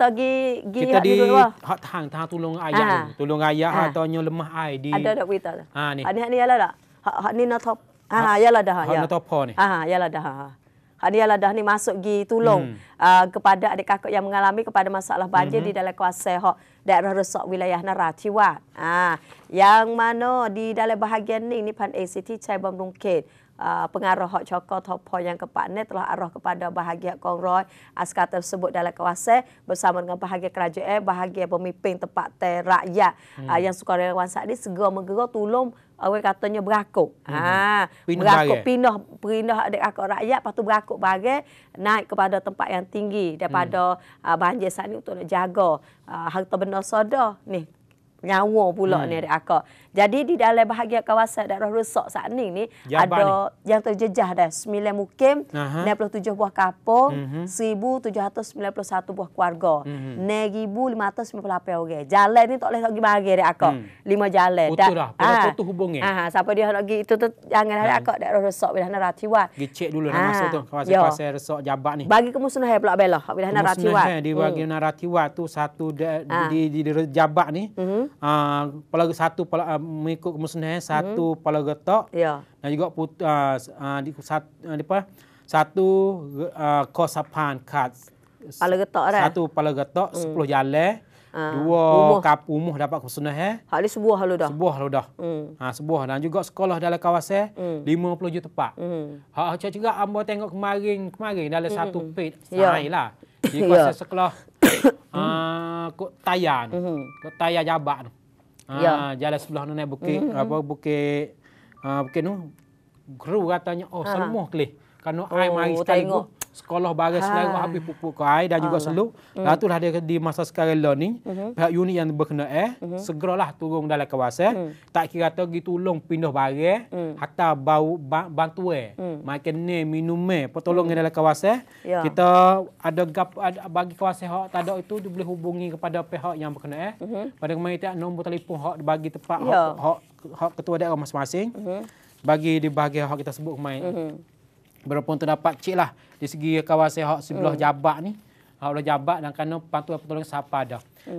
kita gi gi kita di hak tang tahan tolong ayah ha. tolong ayah ha. atau nyolemah lemah ai di ada dak kita ha ah, ni ha ni ni ala dak hak hak ni natop ha, ha ah, yalah dah ya natop ni ha yalah dah ha hak ni yalah dah ni masuk gi tolong hmm. uh, kepada adik kakak yang mengalami kepada masalah banjir hmm. di mhm. dalam kuasa hak daerah resok wilayah Naratiwa ha yang mana di dalam bahagian ni ni pan ACT Cai Bom Rungkit Ah, pengarah hak cokok topo yang kepadne telah arah kepada bahagia kongroy askar tersebut dalam kawasan bersama dengan bahagia kerajaan bahagia pemimpin tempat ter rakyat hmm. uh, yang sukarelawan saat ini segera menggerak tolong ah, Orang katanya berakuk. Hmm. Ha, berakuk pindah pindah adik akak rakyat patu berakuk bagai naik kepada tempat yang tinggi daripada hmm. uh, banjir sana untuk nak jaga uh, harta benda soda ni nyawa pula hmm. ni adik aku. Jadi di dalam bahagian kawasan daerah rosak saat ini, ni Yabar ada ni. yang terjejah dah 9 mukim, uh-huh. 97 buah kapo, uh-huh. 1791 buah keluarga, mhm. uh-huh. 9598 orang. Jalan ni tak boleh nak pergi bagi adik akak. Hmm. Lima jalan. Betul dah. Pada tu hubungi. Ah, siapa dia nak pergi itu tu jangan adik ha. akak daerah rosak bila nak ratiwan. Gi dulu nak ah. masuk tu ya. kawasan-kawasan rosak Jabak ni. Bagi kemusnahan pula belah bila nak ratiwan. Kemusnahan bagi nak ratiwan tu satu ah. di di, di, Jabak ni. Mhm uh, pala satu pala uh, mengikut kemusnahan hmm. satu pala getok yeah. dan juga put, uh, uh, di satu uh, apa satu uh, kosapan kat pala getok dah eh? satu pala getok mm. 10 jalan Ha, dua umuh. kap umuh dapat kesunah eh. Hak sebuah halu dah. Sebuah halu dah. Hmm. Ha, sebuah dan juga sekolah dalam kawasan hmm. 50 juta tepat. Hmm. Hak cak cak ambo tengok kemarin kemarin dalam hmm. satu hmm, hmm. page yeah. Ya. Di kawasan yeah. sekolah Ah, ko tayan mhm. ko taya jabak tu ah, ya. jalan sebelah tu nenek bukit mhm, apa mhm. bukit uh, bukit tu guru katanya oh ha. semua kelih kerana oh, ai mari sekali tengok. Gua sekolah barang selera habis pupuk kai dan juga seluk. Hmm. Lah tu dah ada di masa sekarang lah ni. Hmm. Pihak unit yang berkena eh. Uh-huh. Segeralah turun dalam kawasan. Uh-huh. Tak kira tu pergi tolong pindah barang. Uh-huh. Atau bau bantu eh. Uh-huh. Makan ni, minum eh. Pertolong uh-huh. dalam kawasan. Yeah. Kita ada, gap, ada bagi kawasan hak tak ada itu. boleh hubungi kepada pihak yang berkena eh. Uh-huh. Pada kemarin tak nombor telefon hak bagi tempat hak, yeah. hak, hak, hak ketua daerah masing-masing. Uh-huh. Bagi di bahagian hak kita sebut kemarin. Uh-huh. Berapa terdapat cik lah di segi kawasan hak sebelah hmm. jabat ni. Hak sebelah jabat dan kena patut pertolongan siapa dah. Hmm.